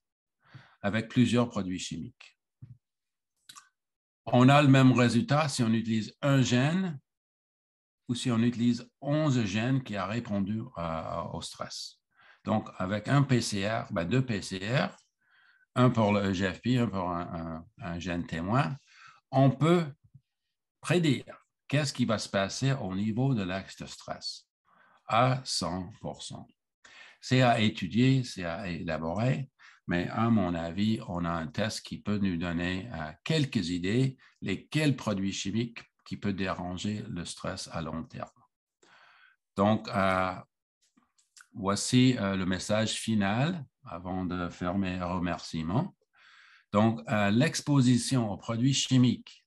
avec plusieurs produits chimiques. On a le même résultat si on utilise un gène ou si on utilise 11 gènes qui ont répondu au stress. Donc, avec un PCR, ben, deux PCR, un pour le e GFP, un pour un, gène témoin, on peut prédire qu'est-ce qui va se passer au niveau de l'axe de stress à 100 C'est à étudier, c'est à élaborer, mais à mon avis, on a un test qui peut nous donner euh, quelques idées, lesquels produits chimiques qui peuvent déranger le stress à long terme. Donc, à… Euh, Voici euh, le message final avant de fermer remerciement. Donc, euh, l'exposition aux produits chimiques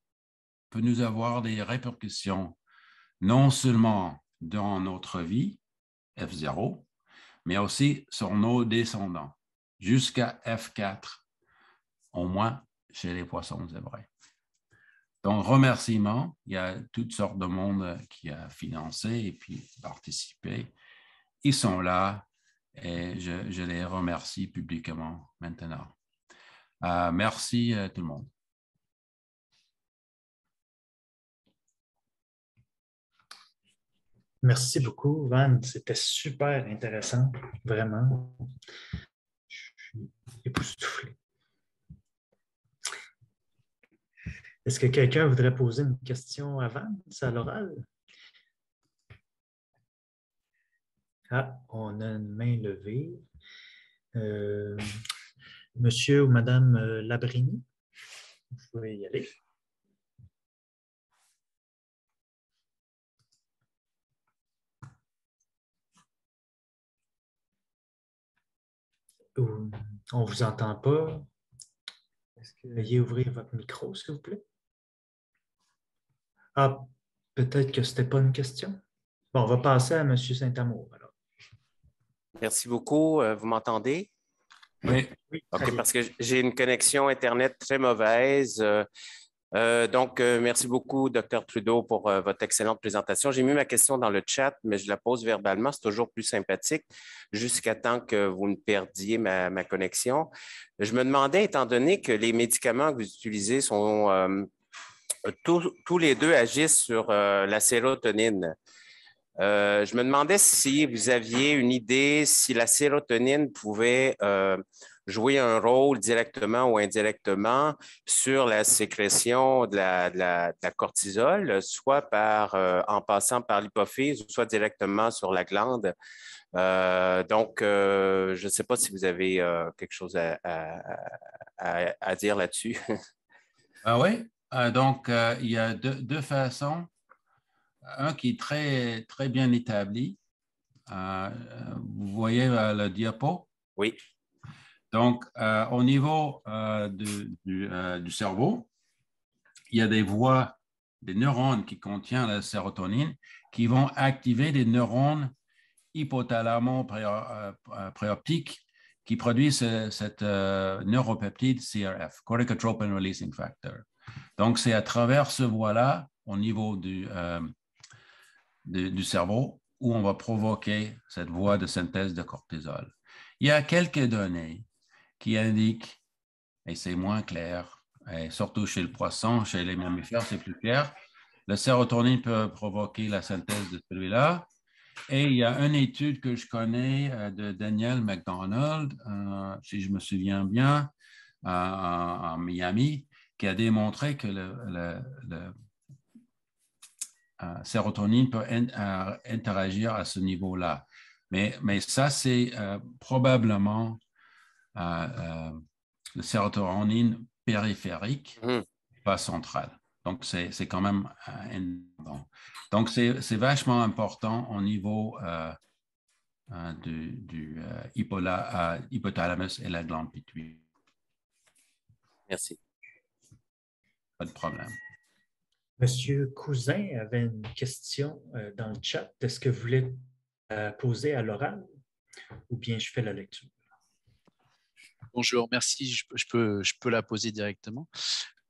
peut nous avoir des répercussions non seulement dans notre vie, F0, mais aussi sur nos descendants, jusqu'à F4, au moins chez les poissons zébrés. Donc, remerciement, il y a toutes sortes de monde qui a financé et puis participé sont là et je, les remercie publiquement maintenant. Euh, merci à euh, tout le monde. Merci beaucoup, Van. C'était super intéressant, vraiment. Je suis époustouflé. Est-ce que quelqu'un voudrait poser une question à Van, à l'oral? Ah, on a une main levée. Euh, monsieur ou Madame euh, Labrini, vous pouvez y aller. On ne vous entend pas. Est-ce que veuillez ouvrir votre micro, s'il vous plaît? Ah, peut-être que ce n'était pas une question. Bon, on va passer à monsieur Saint-Amour alors. Merci beaucoup. Euh, vous m'entendez? Oui. OK, parce que j'ai une connexion Internet très mauvaise. Euh, euh, donc, merci beaucoup, Dr. Trudeau, pour votre excellente présentation. J'ai mis ma question dans le chat, mais je la pose verbalement. C'est toujours plus sympathique jusqu'à temps que vous ne perdiez ma, connexion. Je me demandais, étant donné que les médicaments que vous utilisez sont tous, les deux agissent sur la sérotonine, euh, je me demandais si vous aviez une idée si la sérotonine pouvait euh, jouer un rôle directement ou indirectement sur la sécrétion de la, cortisol, soit euh, en passant par l'hypophyse, soit directement sur la glande. donc, je ne sais pas si vous avez quelque chose à, dire là-dessus. ah oui, donc il y a deux façons un qui est très, très bien établi. Euh, euh, vous voyez euh, la diapo? Oui. Donc, au niveau du, du, cerveau, il y a des voies, des neurones qui contiennent la sérotonine qui vont activer des neurones hypothalamo-préoptiques qui produisent cette neuropeptide CRF, Corticotropin Releasing Factor. Donc, c'est à travers ce voie-là, au niveau du, euh, du cerveau où on va provoquer cette voie de synthèse de cortisol. Il y a quelques données qui indiquent, et c'est moins clair, et surtout chez le poisson, chez les mammifères, c'est plus clair, le sérotonine peut provoquer la synthèse de celui-là. Et il y a une étude que je connais euh, de Daniel McDonald, euh, si je me souviens bien, à euh, Miami, qui a démontré que le la euh, sérotonine peut euh, interagir à ce niveau-là. Mais, ça, c'est euh, probablement la sérotonine périphérique, mmh. pas centrale. Donc, c'est quand même Donc, c'est vachement important au niveau du, hypothalamus et la glande pituite. Merci. Pas de problème. Monsieur Cousin avait une question euh, dans le chat. Est-ce que vous voulez la euh, poser à l'oral ou bien je fais la lecture? Bonjour, merci. Je, peux, je peux la poser directement.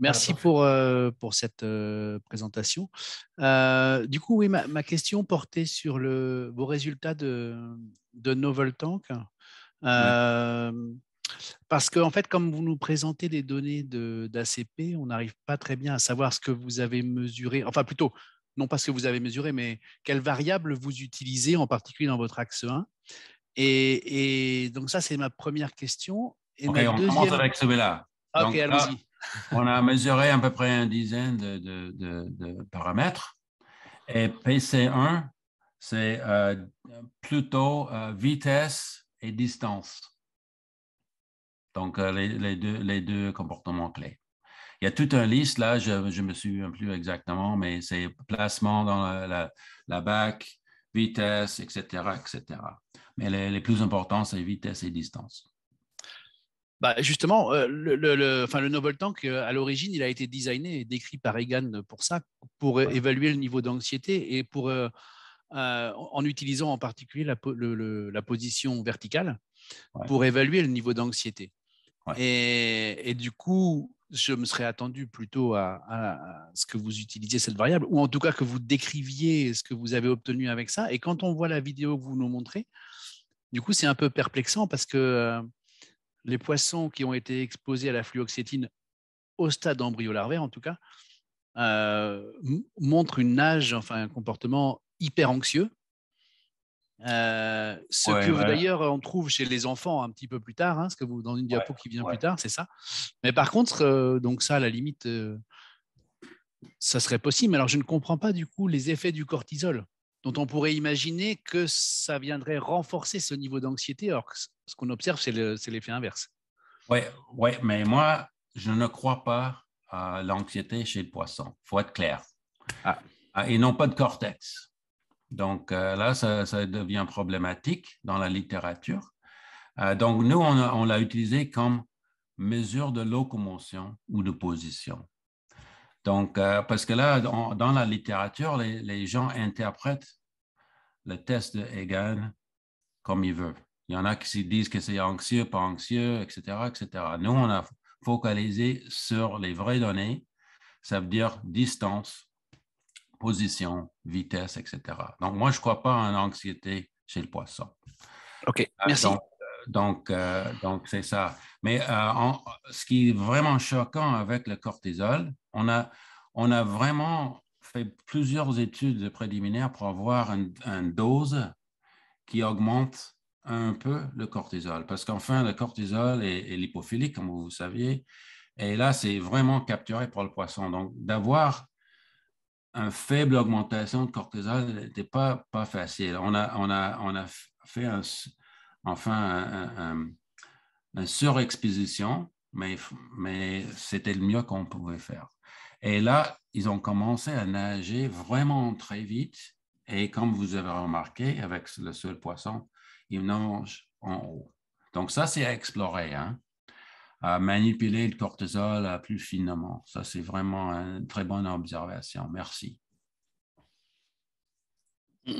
Merci pour, euh, pour cette présentation. du coup, oui, ma, question portait sur le, vos résultats de, de Novel Tank. Parce qu'en en fait, comme vous nous présentez des données d'ACP, on n'arrive pas très bien à savoir ce que vous avez mesuré, enfin plutôt, non pas ce que vous avez mesuré, mais quelles variables vous utilisez, en particulier dans votre axe 1. Et, donc ça, c'est ma première question. Et ma on avec celui-là. Ah, on a mesuré à peu près une dizaine de, de, paramètres. Et PC1, c'est euh, plutôt euh, vitesse et distance. Donc, euh, les, deux, les deux comportements clés. Il y a toute une liste, là, je ne me souviens plus exactement, mais c'est placement dans la, BAC, vitesse, etc., etc. Mais les, plus importants, c'est vitesse et distance. Bah justement, euh, le, enfin le Noble Tank, euh, à l'origine, il a été designé et décrit par Egan pour ça, pour évaluer le niveau d'anxiété et pour, en utilisant en particulier la, la position verticale, pour évaluer le niveau d'anxiété. Et, du coup, je me serais attendu plutôt à, ce que vous utilisiez cette variable, ou en tout cas que vous décriviez ce que vous avez obtenu avec ça. Et quand on voit la vidéo que vous nous montrez, du coup, c'est un peu perplexant parce que euh, les poissons qui ont été exposés à la fluoxétine au stade larvaire, en tout cas, euh, montrent une nage, enfin un comportement hyper anxieux euh, ce que d'ailleurs on trouve chez les enfants un petit peu plus tard, hein, ce que vous dans une diapo qui vient plus tard, c'est ça. Mais par contre, euh, donc ça, à la limite, euh, ça serait possible. Alors je ne comprends pas du coup les effets du cortisol, dont on pourrait imaginer que ça viendrait renforcer ce niveau d'anxiété, alors que ce qu'on observe, c'est l'effet inverse. Ouais, ouais, mais moi, je ne crois pas à l'anxiété chez le poisson. il Faut être clair. Ah. ah. Et non pas de cortex. Donc euh, là, ça, devient problématique dans la littérature. Euh, donc nous, on, l'a utilisé comme mesure de locomotion ou de position. Donc, euh, parce que là, dans la littérature, les, gens interprètent le test de Egan comme ils veulent. Il y en a qui disent que c'est anxieux, pas anxieux, etc., etc. Nous, on a focalisé sur les vraies données, ça veut dire distance, position, vitesse, etc. Donc, moi, je ne crois pas en anxiété chez le poisson. OK, euh, merci. donc, euh, euh, donc, c'est ça. Mais ce qui est vraiment choquant avec le cortisol, on a, on a vraiment fait plusieurs études préliminaires pour avoir une, dose qui augmente un peu le cortisol. Parce qu'enfin, le cortisol est, est comme vous, le saviez. Et là, c'est vraiment capturé par le poisson. Donc, d'avoir une faible augmentation de cortisol n'était pas, pas facile. On a, fait enfin une surexposition, mais, c'était le mieux qu'on pouvait faire. Et là, ils ont commencé à nager vraiment très vite. Et comme vous avez remarqué, avec le seul poisson, ils nagent en haut. Donc ça, c'est à explorer. Hein à manipuler le cortisol plus finement. Ça, c'est vraiment une très bonne observation. Merci. Bah,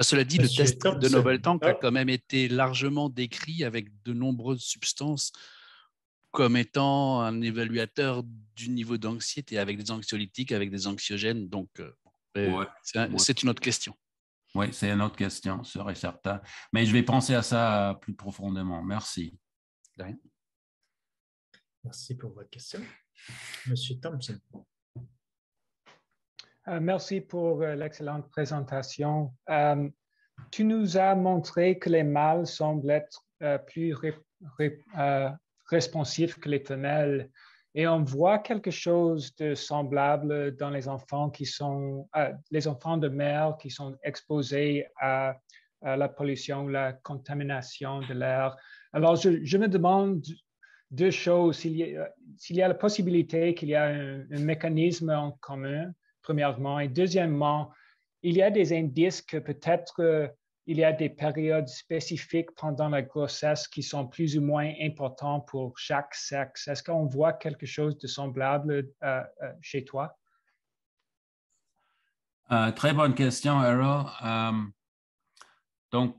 cela dit, le test de Novel Tank a ah. quand même été largement décrit avec de nombreuses substances comme étant un évaluateur du niveau d'anxiété, avec des anxiolytiques, avec des anxiogènes. Donc, euh, euh, c'est une autre question. Oui, c'est une autre question, serait certain. Mais je vais penser à ça euh, plus profondément. Merci. Merci pour votre question. Monsieur Thompson. Euh, merci pour euh, l'excellente présentation. Euh, tu nous as montré que les mâles semblent être plus responsifs que les femelles. Et on voit quelque chose de semblable dans les enfants qui sont, les enfants de mère qui sont exposés à, la pollution, la contamination de l'air. Alors, je, je, me demande deux choses. S'il y, a la possibilité qu'il y a un, mécanisme en commun, premièrement, et deuxièmement, il y a des indices que peut-être il y a des périodes spécifiques pendant la grossesse qui sont plus ou moins importantes pour chaque sexe. Est-ce qu'on voit quelque chose de semblable euh, euh, chez toi? Euh, très bonne question, Errol. donc,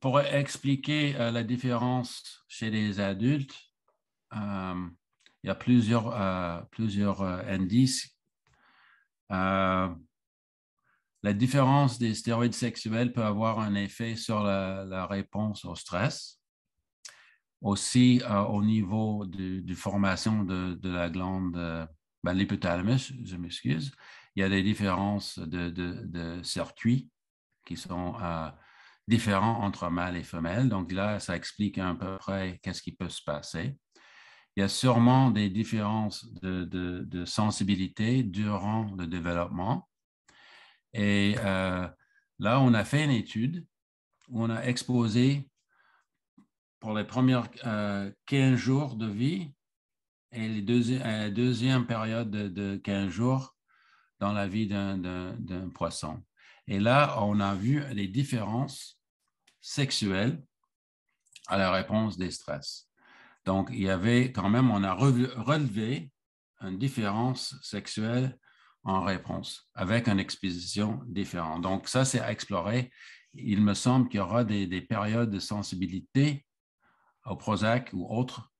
pour expliquer la différence chez les adultes, euh, il y a plusieurs, euh, euh, indices. la différence des stéroïdes sexuels peut avoir un effet sur la, réponse au stress aussi au niveau de, formation de, la glande, ben, l'hypothalamus, je m'excuse, il y a des différences de, circuits qui sont différents entre mâles et femelles. Donc là, ça explique à peu près qu'est-ce qui peut se passer il y a sûrement des différences de, sensibilité durant le développement. Et euh, là, on a fait une étude où on a exposé pour les premiers 15 euh, jours de vie et les la euh, deuxième période de, de, 15 jours dans la vie d'un poisson. Et là, on a vu les différences sexuelles à la réponse des stress. Donc, il y avait quand même, on a relevé une différence sexuelle en réponse avec une exposition différente. Donc, ça, c'est à explorer. Il me semble qu'il y aura des, périodes de sensibilité au Prozac ou autres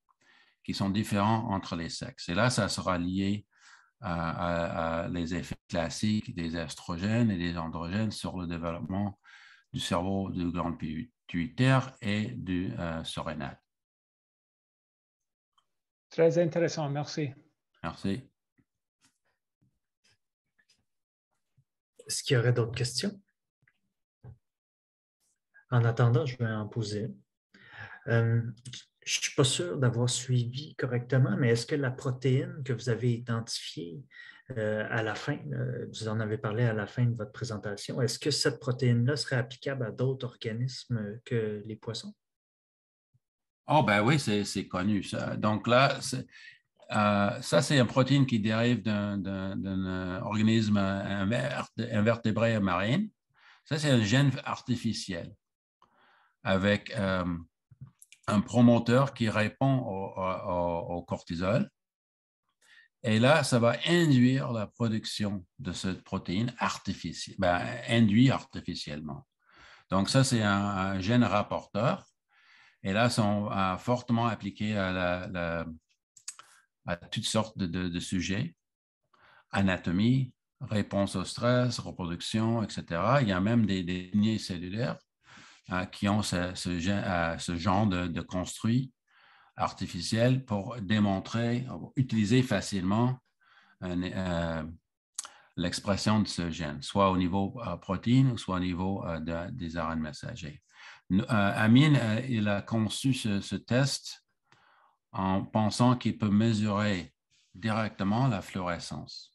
qui sont différents entre les sexes. Et là, ça sera lié à, les effets classiques des estrogènes et des androgènes sur le développement du cerveau du gland pituitaire et du euh, Très intéressant, merci. Merci. Est-ce qu'il y aurait d'autres questions? En attendant, je vais en poser. Euh, je ne suis pas sûr d'avoir suivi correctement, mais est-ce que la protéine que vous avez identifiée euh, à la fin, euh, vous en avez parlé à la fin de votre présentation, est-ce que cette protéine-là serait applicable à d'autres organismes que les poissons? Oh, ben oui, c'est connu ça. Donc là, euh, ça, c'est une protéine qui dérive d'un euh, organisme invertébré marin. Ça, c'est un gène artificiel avec euh, un promoteur qui répond au, au, cortisol. Et là, ça va induire la production de cette protéine artificielle, ben, induit artificiellement. Donc, ça, c'est un gène rapporteur et là, sont fortement appliqués à, toutes sortes de, sujets. Anatomie, réponse au stress, reproduction, etc. Il y a même des, des lignées cellulaires hein, qui ont ce, euh, genre de, construit artificiel pour démontrer, utiliser facilement euh, euh, l'expression de ce gène, soit au niveau protéines, soit au niveau des ARN messagers. Euh, Amin, euh, il a conçu ce, test en pensant qu'il peut mesurer directement la fluorescence.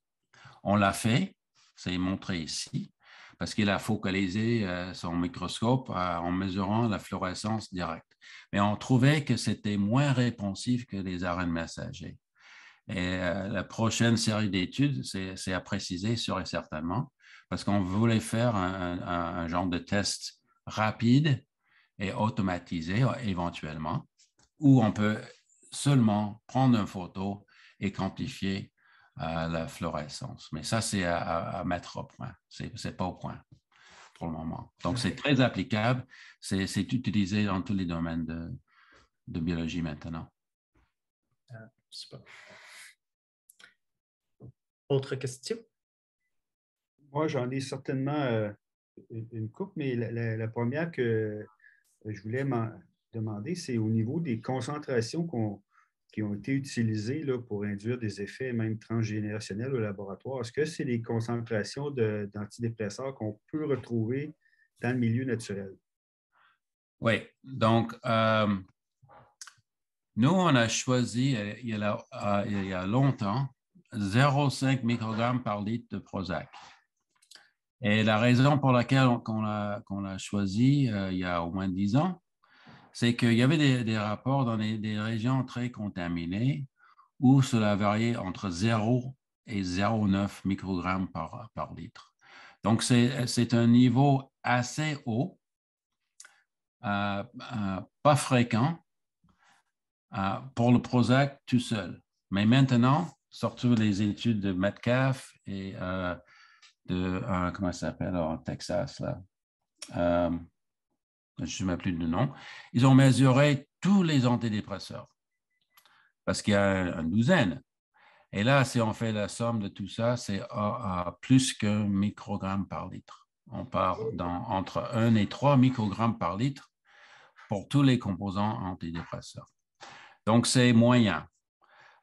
On l'a fait, c'est montré ici, parce qu'il a focalisé euh, son microscope en mesurant la fluorescence directe. Mais on trouvait que c'était moins réponsif que les arènes messagers. Et la prochaine série d'études, c'est à préciser sûr et certainement, parce qu'on voulait faire un, genre de test rapide et automatiser euh, éventuellement, où on peut seulement prendre une photo et quantifier euh, la fluorescence. Mais ça, c'est à, mettre au point. Ce n'est pas au point pour le moment. Donc, c'est très applicable. C'est utilisé dans tous les domaines de, de biologie maintenant. Ah, Autre question? Moi, j'en ai certainement euh, une coupe, mais la première que, je voulais demander, c'est au niveau des concentrations qui ont été utilisées pour induire des effets même transgénérationnels au laboratoire. Est-ce que c'est les concentrations d'antidépresseurs qu'on peut retrouver dans le milieu naturel? Oui, donc euh, nous, on a choisi euh, il y a, euh, il y a longtemps 0,5 microgrammes par litre de Prozac. Et la raison pour laquelle on, l'a, choisi euh, il y a au moins dix ans, c'est qu'il y avait des, rapports dans des régions très contaminées où cela variait entre 0 et 0,9 microgrammes par, par litre. Donc, c'est, un niveau assez haut, euh, euh, pas fréquent pour le Prozac tout seul. Mais maintenant, surtout les études de Metcalf et de, comment ça s'appelle, en Texas, là. Euh, je ne sais plus le nom. Ils ont mesuré tous les antidépresseurs, parce qu'il y a une douzaine. Et là, si on fait la somme de tout ça, c'est à, plus qu'un microgramme par litre. On part dans, entre 1 et 3 microgrammes par litre pour tous les composants antidépresseurs. Donc, c'est moyen.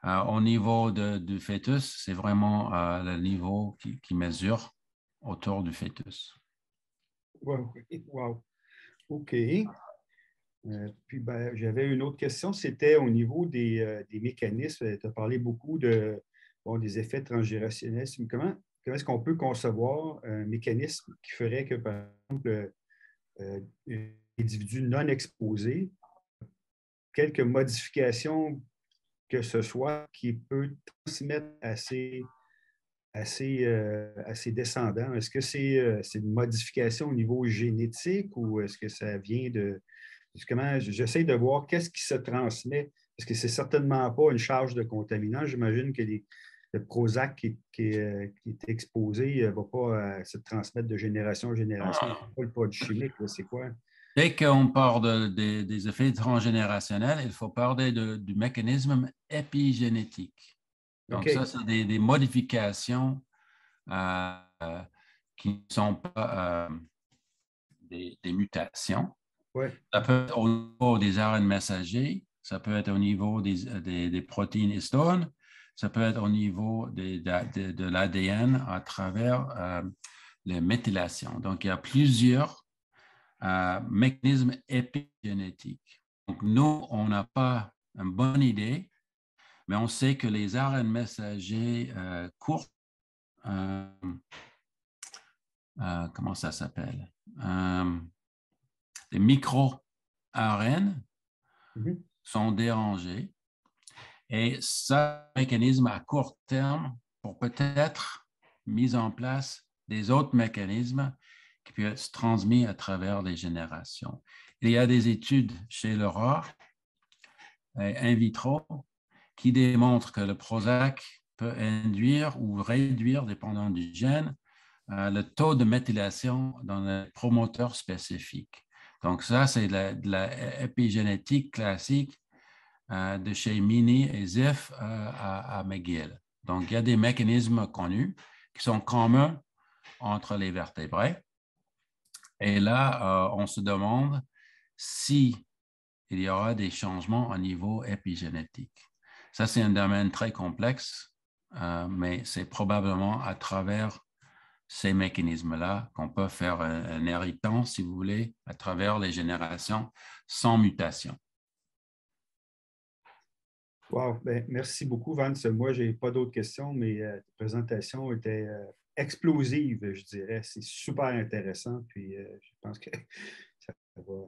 Euh, au niveau du fœtus, c'est vraiment euh, le niveau qui, mesure autour du fœtus. Wow, OK. Euh, puis ben, j'avais une autre question, c'était au niveau des, mécanismes. Tu as parlé beaucoup de, des effets transgérationnels. Comment, comment est-ce qu'on peut concevoir un mécanisme qui ferait que, par exemple, individu non exposé, quelques modifications que ce soit qui peut transmettre à ses, euh, descendants? Est-ce que euh, c'est une modification au niveau génétique ou est-ce que ça vient de... j'essaie de voir qu'est-ce qui se transmet, parce que ce n'est certainement pas une charge de contaminant. J'imagine que les, le Prozac qui, euh, est exposé ne va pas se transmettre de génération en génération. Ah. pas le produit chimique, c'est quoi? Dès qu'on parle des effets transgénérationnels, il faut parler du mécanisme épigénétique. Donc, ça, c'est des, modifications euh, qui ne sont pas euh, des, mutations. Ça peut être au niveau des ARN messagers, ça peut être au niveau des, protéines histones, ça peut être au niveau de, l'ADN à travers euh, les méthylations. Donc, il y a plusieurs euh, mécanisme épigénétique. Donc, nous, on n'a pas une bonne idée, mais on sait que les ARN messagers euh, courts, euh, euh, comment ça s'appelle? les micro-ARN mhm. sont dérangés. Et ce mécanisme à court terme pour peut-être mise en place des autres mécanismes qui peut être transmis à travers les générations. Il y a des études chez l'Aurore, euh, in vitro, qui démontrent que le Prozac peut induire ou réduire, dépendant du gène, euh, le taux de méthylation dans un promoteur spécifique. Donc ça, c'est de l'épigénétique classique euh, de chez Mini et Ziff à, à, McGill. Donc, il y a des mécanismes connus qui sont communs entre les vertébrés. Et là, euh, on se demande si il y aura des changements au niveau épigénétique. Ça, c'est un domaine très complexe, euh, mais c'est probablement à travers ces mécanismes-là qu'on peut faire un, un héritant, si vous voulez, à travers les générations sans mutation. Ben, merci beaucoup, Vance. Moi, je n'ai pas d'autres questions, mais la euh, présentation était explosive, je dirais. C'est super intéressant. Puis euh, je pense que ça va.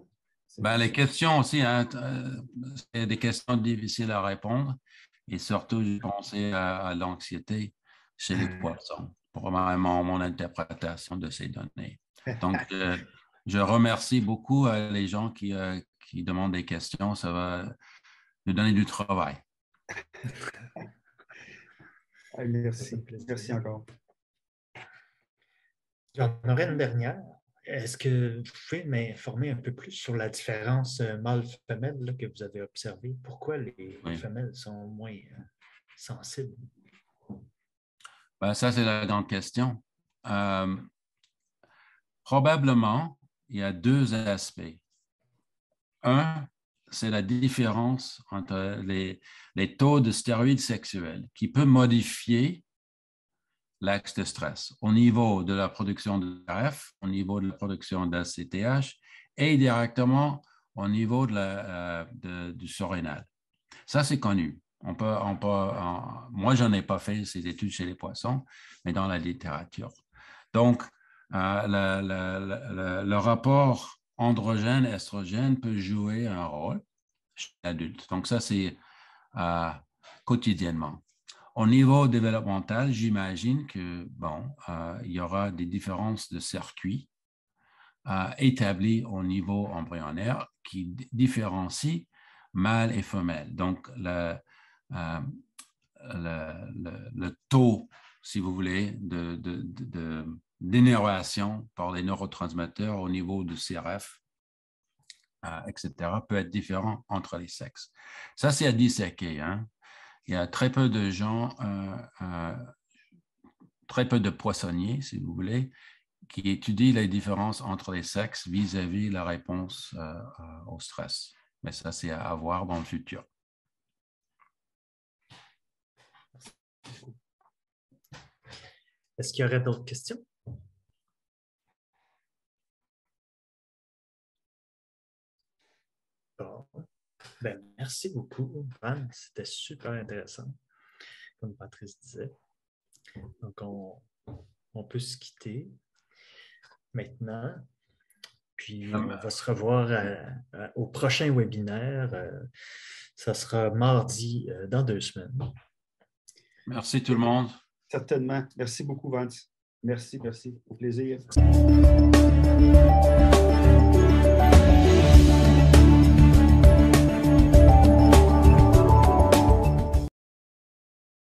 Ben, les questions aussi, hein, euh, c'est des questions difficiles à répondre. Et surtout, j'ai pensé à, l'anxiété chez les ah. poissons, pour mon interprétation de ces données. Donc, je remercie beaucoup euh, les gens qui, qui, demandent des questions. Ça va nous donner du travail. Ah, merci. Merci encore une dernière, est-ce que vous pouvez m'informer un peu plus sur la différence euh, mâle-femelle que vous avez observée? Pourquoi les femelles sont moins euh, sensibles? Ben, ça, c'est la grande question. Euh, probablement, il y a deux aspects. Un, c'est la différence entre les, les taux de stéroïdes sexuels qui peut modifier l'axe de stress au niveau de la production de RF, au niveau de la production d'ACTH et directement au niveau euh, du surrénal. Ça, c'est connu. On peut, on peut, euh, moi, je ai pas fait ces études chez les poissons, mais dans la littérature. Donc, euh, le rapport androgène-estrogène peut jouer un rôle chez l'adulte. Donc, ça, c'est quotidiennement. Au niveau développemental, j'imagine que, bon, euh, il y aura des différences de circuits euh, établies au niveau embryonnaire qui différencient mâle et femelle. Donc, euh, le, le, taux, si vous voulez, de, de, par les neurotransmetteurs au niveau du CRF, etc., euh, peut être différent entre les sexes. Ça, c'est à disséquer. Hein? il y a très peu de gens, euh, euh, très peu de poissonniers, si vous voulez, qui étudient les différences entre les sexes vis-à-vis la réponse euh, au stress. Mais ça, c'est à voir dans le futur. Est-ce qu'il y aurait d'autres questions? Ben, merci beaucoup, Van. C'était super intéressant, comme Patrice disait. Donc, on, peut se quitter maintenant. Puis, ah, ben. on va se revoir euh, euh, au prochain webinaire. Euh, ça sera mardi dans deux semaines. Merci tout le monde. Certainement. Merci beaucoup, Vance. Merci, merci. Au plaisir.